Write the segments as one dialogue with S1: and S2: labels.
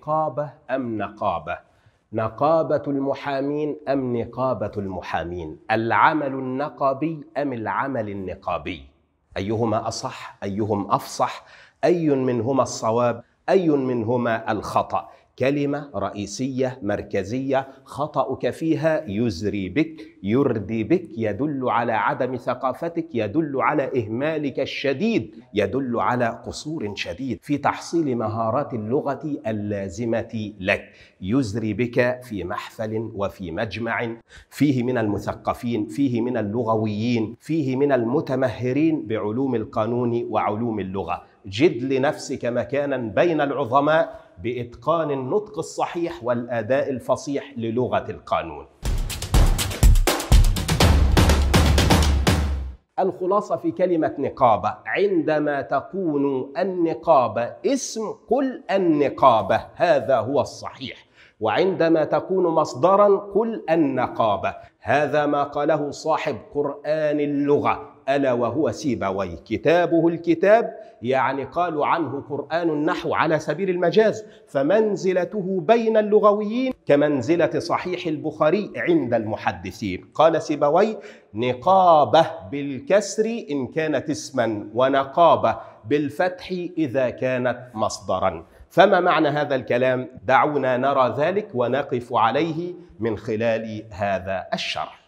S1: نقابة أم نقابة نقابة المحامين أم نقابة المحامين العمل النقابي أم العمل النقابي أيهما أصح أيهم أفصح أي منهما الصواب أي منهما الخطأ كلمة رئيسية مركزية خطأك فيها يزري بك يردي بك يدل على عدم ثقافتك يدل على إهمالك الشديد يدل على قصور شديد في تحصيل مهارات اللغة اللازمة لك يزري بك في محفل وفي مجمع فيه من المثقفين فيه من اللغويين فيه من المتمهرين بعلوم القانون وعلوم اللغة جد لنفسك مكانا بين العظماء بإتقان النطق الصحيح والأداء الفصيح للغة القانون الخلاصة في كلمة نقابة عندما تكون النقابة اسم قل النقابة هذا هو الصحيح وعندما تكون مصدرا قل النقابة هذا ما قاله صاحب قرآن اللغة ألا وهو سيبويه كتابه الكتاب يعني قالوا عنه قرآن النحو على سبيل المجاز فمنزلته بين اللغويين كمنزلة صحيح البخاري عند المحدثين قال سيبويه نقابة بالكسر إن كانت اسما ونقابة بالفتح إذا كانت مصدرا فما معنى هذا الكلام؟ دعونا نرى ذلك ونقف عليه من خلال هذا الشرح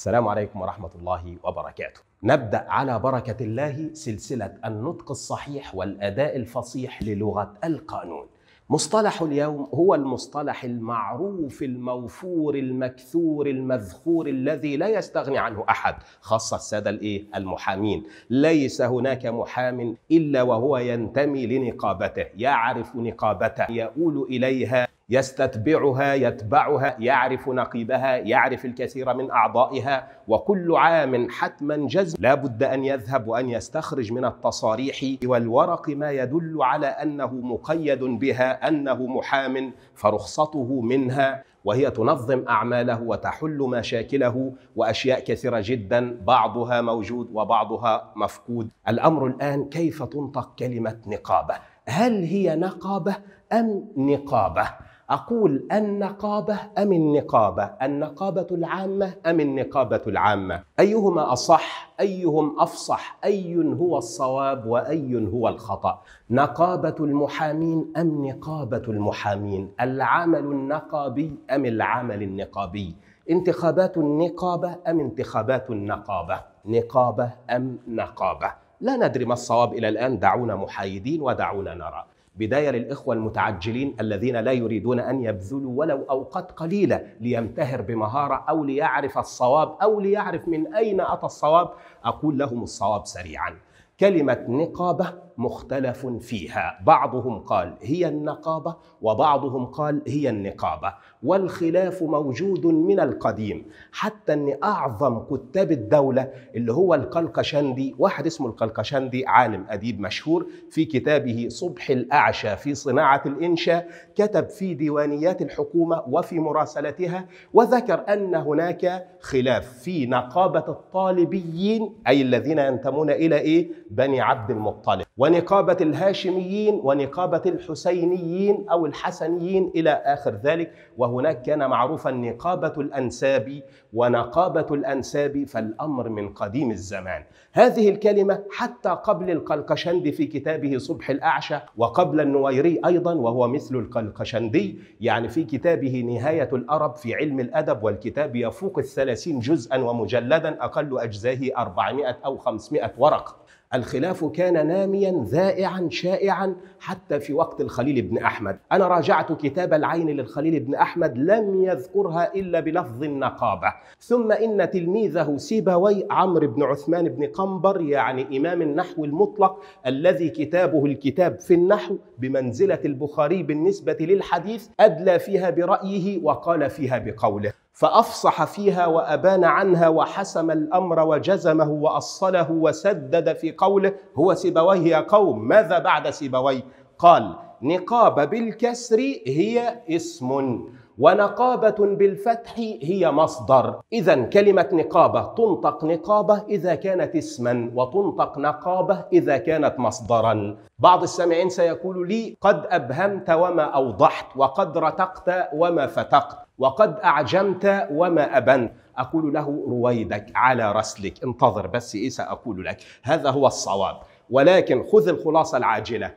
S1: السلام عليكم ورحمة الله وبركاته. نبدأ على بركة الله سلسلة النطق الصحيح والأداء الفصيح للغة القانون. مصطلح اليوم هو المصطلح المعروف الموفور المكثور المذخور الذي لا يستغني عنه احد خاصه الساده الايه المحامين ليس هناك محام الا وهو ينتمي لنقابته يعرف نقابته يؤول اليها يستتبعها يتبعها يعرف نقيبها يعرف الكثير من أعضائها وكل عام حتما جزم لا بد أن يذهب وأن يستخرج من التصاريح والورق ما يدل على أنه مقيد بها أنه محام فرخصته منها وهي تنظم أعماله وتحل مشاكله وأشياء كثيرة جدا بعضها موجود وبعضها مفقود الأمر الآن كيف تنطق كلمة نقابة هل هي نقابة أم نقابة أقول النقابة أم النقابة؟ النقابة العامة أم النقابة العامة؟ أيهما أصح؟ أيهم أفصح؟ أي هو الصواب وأي هو الخطأ؟ نقابة المحامين أم نقابة المحامين؟ العمل النقابي أم العمل النقابي؟ انتخابات النقابة أم انتخابات النقابة؟ نقابة أم نقابة؟ لا ندري ما الصواب إلى الآن دعونا محايدين ودعونا نرى بداية للإخوة المتعجلين الذين لا يريدون أن يبذلوا ولو أوقات قليلة ليمتهر بمهارة أو ليعرف الصواب أو ليعرف من أين أتى الصواب أقول لهم الصواب سريعا كلمة نقابة مختلف فيها بعضهم قال هي النقابة وبعضهم قال هي النقابة والخلاف موجود من القديم حتى أن أعظم كتاب الدولة اللي هو القلقشندي واحد اسمه القلقشندي عالم أديب مشهور في كتابه صبح الأعشى في صناعة الإنشاء كتب في ديوانيات الحكومة وفي مراسلتها وذكر أن هناك خلاف في نقابة الطالبيين أي الذين ينتمون إلى إيه؟ بني عبد المطلب ونقابة الهاشميين ونقابة الحسينيين أو الحسنيين إلى آخر ذلك وهناك كان معروفا نقابة الأنساب ونقابة الأنساب فالأمر من قديم الزمان هذه الكلمة حتى قبل القلقشند في كتابه صبح الأعشى وقبل النويري أيضا وهو مثل القلقشندي يعني في كتابه نهاية الأرب في علم الأدب والكتاب يفوق الثلاثين جزءا ومجلدا أقل أجزائه 400 أو 500 ورقة الخلاف كان ناميا ذائعا شائعا حتى في وقت الخليل بن احمد انا راجعت كتاب العين للخليل بن احمد لم يذكرها الا بلفظ النقابه ثم ان تلميذه سيبوي عمرو بن عثمان بن قنبر يعني امام النحو المطلق الذي كتابه الكتاب في النحو بمنزله البخاري بالنسبه للحديث ادلى فيها برايه وقال فيها بقوله فافصح فيها وابان عنها وحسم الامر وجزمه واصله وسدد في قوله هو سيبويه يا قوم ماذا بعد سيبويه قال نقاب بالكسر هي اسم ونقابة بالفتح هي مصدر إذا كلمة نقابة تنطق نقابة إذا كانت اسما وتنطق نقابة إذا كانت مصدرا بعض السامعين سيقول لي قد أبهمت وما أوضحت وقد رتقت وما فتقت وقد أعجمت وما أبنت أقول له رويدك على رسلك انتظر بس إيه سأقول لك هذا هو الصواب ولكن خذ الخلاصة العاجلة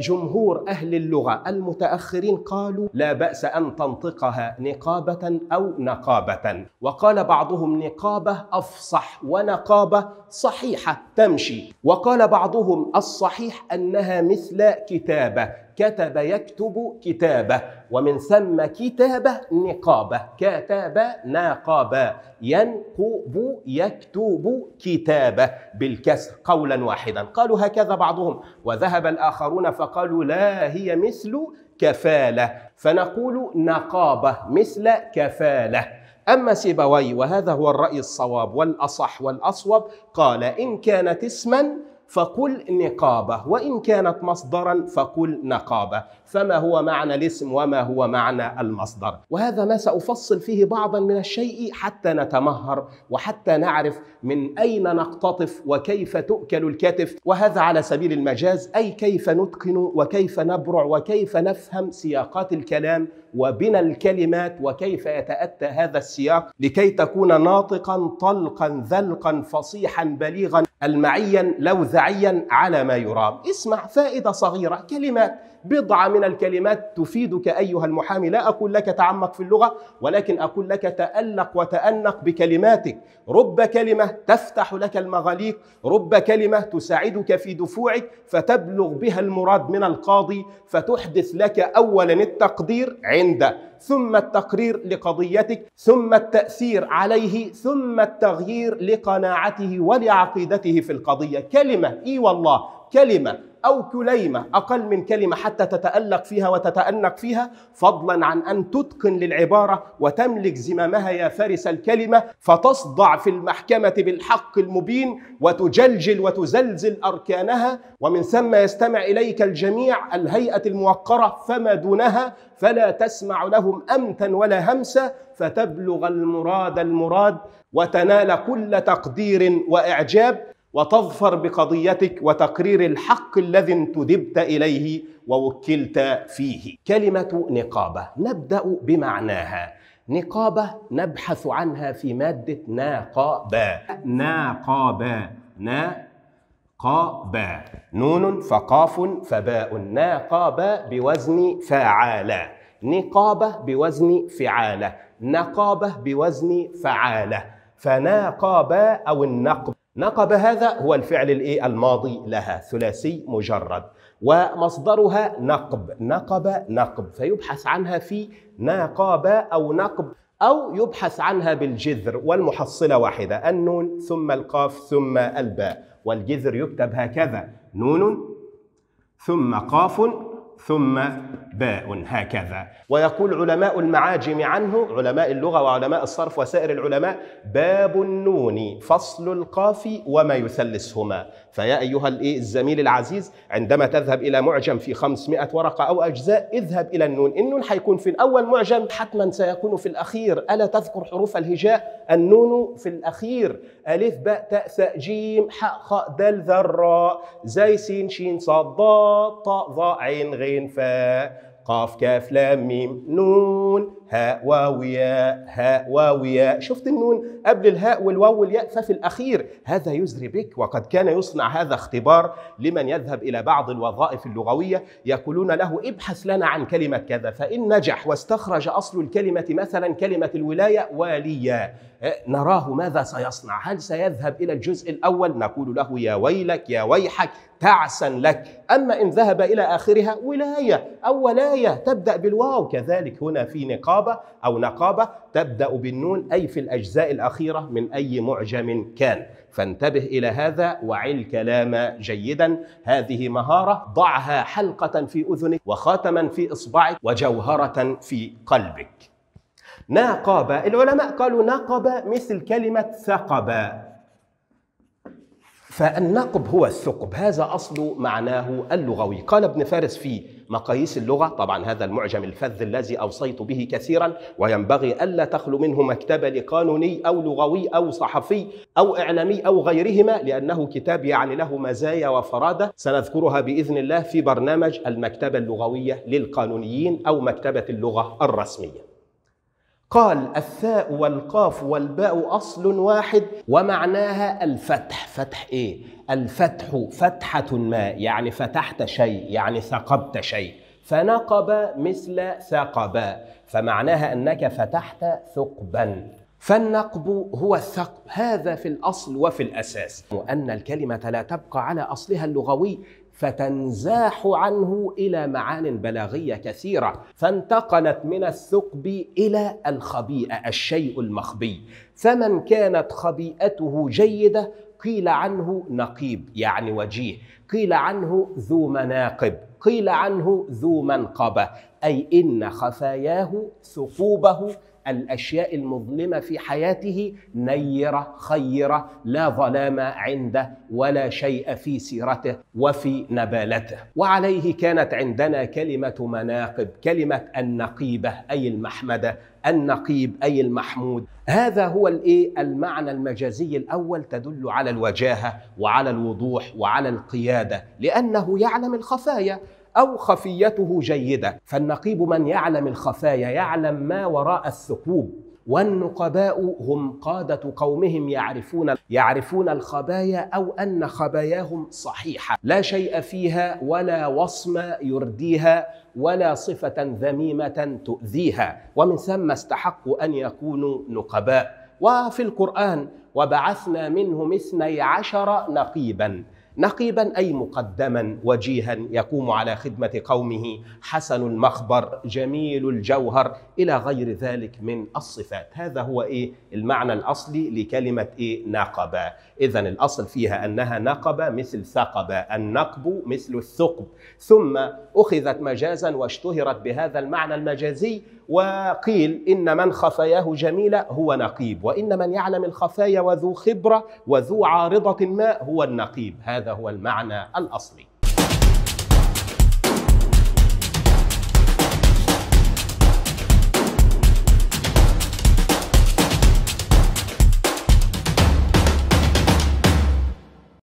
S1: جمهور أهل اللغة المتأخرين قالوا لا بأس أن تنطقها نقابة أو نقابة وقال بعضهم نقابة أفصح ونقابة صحيحة تمشي وقال بعضهم الصحيح أنها مثل كتابة كتب يكتب كتابه ومن ثم كتابه نقابه كتب ناقابا ينقب يكتب كتابه بالكسر قولا واحدا قالوا هكذا بعضهم وذهب الاخرون فقالوا لا هي مثل كفاله فنقول نقابه مثل كفاله أما سيبوي وهذا هو الرأي الصواب والأصح والأصوب قال إن كانت اسما فقل نقابة وإن كانت مصدرا فقل نقابة فما هو معنى الاسم وما هو معنى المصدر وهذا ما سأفصل فيه بعضا من الشيء حتى نتمهر وحتى نعرف من أين نقتطف وكيف تؤكل الكتف وهذا على سبيل المجاز أي كيف نتقن وكيف نبرع وكيف نفهم سياقات الكلام وبنا الكلمات وكيف يتأتى هذا السياق لكي تكون ناطقا طلقا ذلقا فصيحا بليغا المعيا لوذعيا على ما يرام اسمع فائدة صغيرة كلمات بضعة من الكلمات تفيدك أيها المحامي لا أقول لك تعمق في اللغة ولكن أقول لك تألق وتأنق بكلماتك رب كلمة تفتح لك المغاليق رب كلمة تساعدك في دفوعك فتبلغ بها المراد من القاضي فتحدث لك أولا التقدير عنده ثم التقرير لقضيتك ثم التأثير عليه ثم التغيير لقناعته ولعقيدته في القضية كلمة إي والله كلمة أو كليمة أقل من كلمة حتى تتألق فيها وتتأنق فيها فضلا عن أن تتقن للعبارة وتملك زمامها يا فارس الكلمة فتصدع في المحكمة بالحق المبين وتجلجل وتزلزل أركانها ومن ثم يستمع إليك الجميع الهيئة الموقرة فما دونها فلا تسمع لهم أمتا ولا همسا فتبلغ المراد المراد وتنال كل تقدير وإعجاب وتظفر بقضيتك وتقرير الحق الذي انتدبت اليه ووكلت فيه. كلمه نقابه نبدا بمعناها. نقابه نبحث عنها في ماده ناقابا. ناقابا نا قابا نون فقاف فباء ناقابا بوزن فعالا نقابه بوزن فعاله نقابه بوزن فعاله فناقابا او النقب نقب هذا هو الفعل الايه الماضي لها ثلاثي مجرد ومصدرها نقب نقب نقب فيبحث عنها في ناقب او نقب أو يبحث عنها بالجذر والمحصلة واحدة النون ثم القاف ثم الباء والجذر يكتب هكذا نون ثم قاف ثم باء هكذا ويقول علماء المعاجم عنه علماء اللغة وعلماء الصرف وسائر العلماء باب النون فصل القاف وما يثلثهما فيا أيها الزميل العزيز عندما تذهب إلى معجم في 500 ورقة أو أجزاء اذهب إلى النون النون حيكون في الأول معجم حتما سيكون في الأخير ألا تذكر حروف الهجاء النون في الأخير ألف باء تاء ثاء جيم حاء خاء دال ذراء زي سين شين صاد ضاد طاء ضاء عين غير غين فا قاف كاف لام ميم نون هاء واو ياء هاء واو ياء شفت النون قبل الهاء والواو والياء ففي الأخير هذا يزري بك وقد كان يصنع هذا اختبار لمن يذهب إلى بعض الوظائف اللغوية يقولون له ابحث لنا عن كلمة كذا فإن نجح واستخرج أصل الكلمة مثلا كلمة الولاية واليا أه، نراه ماذا سيصنع هل سيذهب إلى الجزء الأول نقول له يا ويلك يا ويحك تعسا لك أما إن ذهب إلى آخرها ولاية أو ولاية تبدأ بالواو كذلك هنا في نقاط نقابة أو نقابة تبدأ بالنون أي في الأجزاء الأخيرة من أي معجم كان فانتبه إلى هذا وعي الكلام جيدا هذه مهارة ضعها حلقة في أذنك وخاتما في إصبعك وجوهرة في قلبك ناقابة العلماء قالوا ناقبة مثل كلمة ثقب فالنقب هو الثقب هذا أصل معناه اللغوي قال ابن فارس في مقاييس اللغة طبعا هذا المعجم الفذ الذي أوصيت به كثيرا وينبغي ألا تخلو منه مكتبة لقانوني أو لغوي أو صحفي أو إعلامي أو غيرهما لأنه كتاب يعني له مزايا وفرادة سنذكرها بإذن الله في برنامج المكتبة اللغوية للقانونيين أو مكتبة اللغة الرسمية قال الثاء والقاف والباء أصل واحد ومعناها الفتح فتح إيه؟ الفتح فتحة ما يعني فتحت شيء يعني ثقبت شيء فنقب مثل ثقبا فمعناها أنك فتحت ثقبا فالنقب هو الثقب هذا في الأصل وفي الأساس وأن الكلمة لا تبقى على أصلها اللغوي فتنزاح عنه إلى معان بلاغية كثيرة فانتقلت من الثقب إلى الخبيئة الشيء المخبي فمن كانت خبيئته جيدة قيل عنه نقيب يعني وجيه قيل عنه ذو مناقب قيل عنه ذو منقبة أي إن خفاياه ثقوبه الأشياء المظلمة في حياته نيرة خيرة لا ظلام عنده ولا شيء في سيرته وفي نبالته وعليه كانت عندنا كلمة مناقب كلمة النقيبة أي المحمدة النقيب أي المحمود هذا هو الإيه المعنى المجازي الأول تدل على الوجاهة وعلى الوضوح وعلى القيادة لأنه يعلم الخفايا أو خفيته جيدة فالنقيب من يعلم الخفايا يعلم ما وراء الثقوب والنقباء هم قادة قومهم يعرفون يعرفون الخبايا أو أن خباياهم صحيحة لا شيء فيها ولا وصمة يرديها ولا صفة ذميمة تؤذيها ومن ثم استحقوا أن يكونوا نقباء وفي القرآن وبعثنا منهم اثني عشر نقيبا نقيبا أي مقدما وجيها يقوم على خدمة قومه حسن المخبر جميل الجوهر إلى غير ذلك من الصفات هذا هو إيه المعنى الأصلي لكلمة إيه نقبة إذا الأصل فيها أنها نقبة مثل ثقبة النقب مثل الثقب ثم أخذت مجازا واشتهرت بهذا المعنى المجازي وقيل إن من خفاياه جميلة هو نقيب وإن من يعلم الخفايا وذو خبرة وذو عارضة ما هو النقيب هذا هذا هو المعنى الاصلي